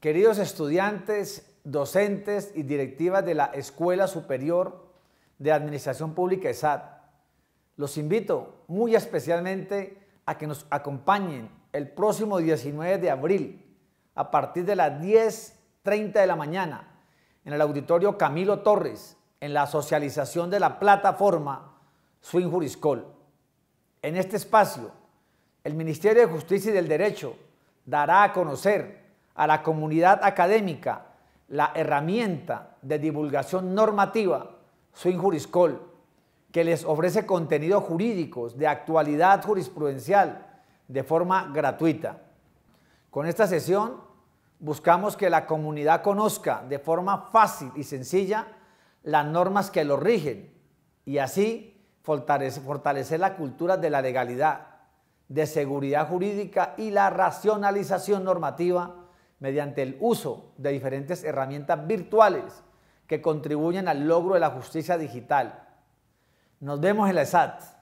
Queridos estudiantes, docentes y directivas de la Escuela Superior de Administración Pública ESAD, los invito muy especialmente a que nos acompañen el próximo 19 de abril a partir de las 10.30 de la mañana en el auditorio Camilo Torres, en la socialización de la plataforma Swing Juriscol. En este espacio, el Ministerio de Justicia y del Derecho dará a conocer a la comunidad académica la herramienta de divulgación normativa Swing Juriscol, que les ofrece contenidos jurídicos de actualidad jurisprudencial de forma gratuita. Con esta sesión Buscamos que la comunidad conozca de forma fácil y sencilla las normas que lo rigen y así fortalecer, la cultura de la legalidad, de seguridad jurídica y la racionalización normativa mediante el uso de diferentes herramientas virtuales que contribuyen al logro de la justicia digital. Nos vemos en la e SAT.